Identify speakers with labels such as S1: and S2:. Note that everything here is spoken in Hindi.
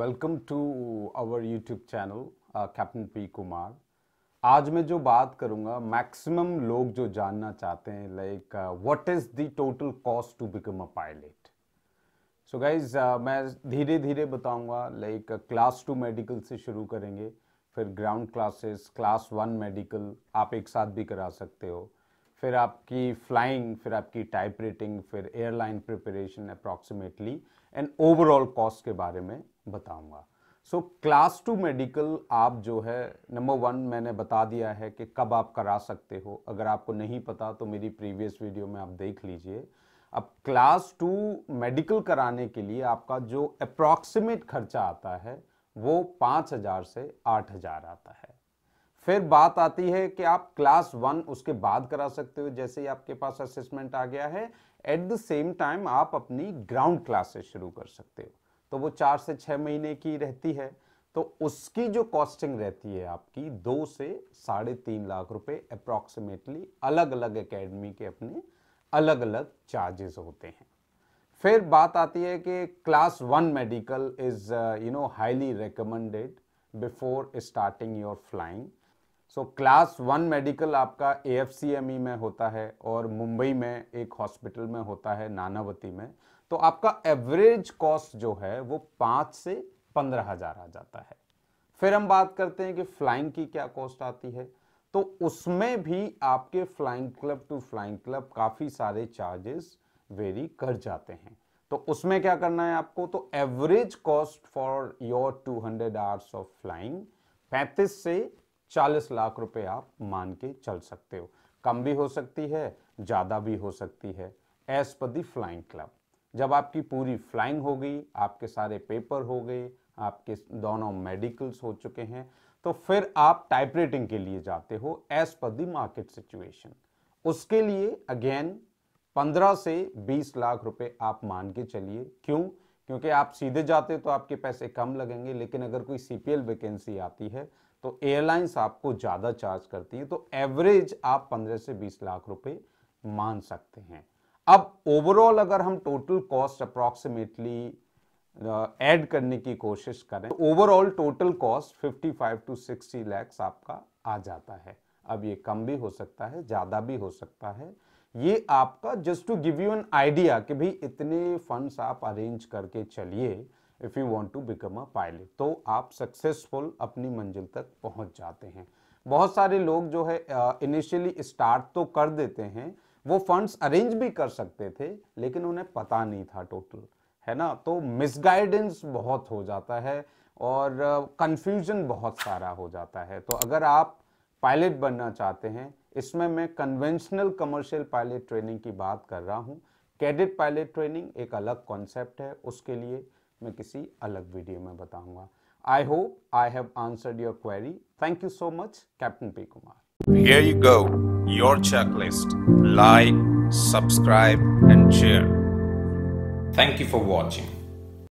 S1: Welcome to our YouTube channel captain P Kumar आज मैं जो बात करूँगा मैक्सिमम लोग जो जानना चाहते हैं like what is the total cost to become a pilot so guys मैं धीरे धीरे बताऊँगा लाइक क्लास टू मेडिकल से शुरू करेंगे फिर ground classes class one medical आप एक साथ भी करा सकते हो फिर आपकी फ्लाइंग फिर आपकी टाइप रेटिंग फिर airline preparation approximately and overall cost के बारे में बताऊंगा सो क्लास टू मेडिकल आप जो है नंबर वन मैंने बता दिया है कि कब आप करा सकते हो अगर आपको नहीं पता तो मेरी प्रीवियस वीडियो में आप देख लीजिए अब क्लास टू मेडिकल कराने के लिए आपका जो अप्रॉक्सीमेट खर्चा आता है वो पाँच हज़ार से आठ हज़ार आता है फिर बात आती है कि आप क्लास वन उसके बाद करा सकते हो जैसे ही आपके पास असेसमेंट आ गया है एट द सेम टाइम आप अपनी ग्राउंड क्लासेस शुरू कर सकते हो तो वो चार से छः महीने की रहती है तो उसकी जो कॉस्टिंग रहती है आपकी दो से साढ़े तीन लाख रुपए अप्रॉक्सीमेटली अलग अलग एकेडमी के अपने अलग अलग चार्जेस होते हैं फिर बात आती है कि class one medical is you know highly recommended before starting your flying so class one medical आपका A F C M E में होता है और मुंबई में एक हॉस्पिटल में होता है नानावती में तो आपका एवरेज कॉस्ट जो है वो पाँच से पंद्रह हजार आ जाता है फिर हम बात करते हैं कि फ्लाइंग की क्या कॉस्ट आती है तो उसमें भी आपके flying club to flying club काफ़ी सारे चार्जेस वेरी कर जाते हैं तो उसमें क्या करना है आपको तो average cost for your 200 hours of flying 35 से चालीस लाख रुपए आप मान के चल सकते हो कम भी हो सकती है ज़्यादा भी हो सकती है एज पर दी फ्लाइंग क्लब जब आपकी पूरी फ्लाइंग हो गई आपके सारे पेपर हो गए आपके दोनों मेडिकल्स हो चुके हैं तो फिर आप टाइप रेटिंग के लिए जाते हो एज पर दी मार्केट सिचुएशन उसके लिए अगेन 15 से 20 लाख रुपए आप मान के चलिए क्यों क्योंकि आप सीधे जाते तो आपके पैसे कम लगेंगे लेकिन अगर कोई एल वैकेंसी आती है तो एयरलाइंस आपको ज़्यादा चार्ज करती है तो एवरेज आप 15 से 20 लाख रुपए मान सकते हैं अब ओवरऑल अगर हम टोटल कॉस्ट अप्रॉक्सीमेटली ऐड करने की कोशिश करें overall total cost 55 to 60 lakhs आपका आ जाता है अब ये कम भी हो सकता है ज़्यादा भी हो सकता है ये आपका just to give you an idea कि भाई इतने फंड्स आप अरेंज करके चलिए if you want to become a pilot तो आप सक्सेसफुल अपनी मंजिल तक पहुंच जाते हैं बहुत सारे लोग जो है इनिशियली uh, स्टार्ट तो कर देते हैं वो फंड्स अरेंज भी कर सकते थे लेकिन उन्हें पता नहीं था टोटल है ना तो मिसगाइडेंस बहुत हो जाता है और कन्फ्यूजन uh, बहुत सारा हो जाता है तो अगर आप पायलट बनना चाहते हैं इसमें मैं कन्वेंशनल कमर्शियल पायलट ट्रेनिंग की बात कर रहा हूं कैडेट पायलट ट्रेनिंग एक अलग कॉन्सेप्ट है उसके लिए मैं किसी अलग वीडियो में बताऊंगा I hope I have answered your query thank you so much captain P Kumar Here you go, your checklist. Like, subscribe, and share. Thank you for watching.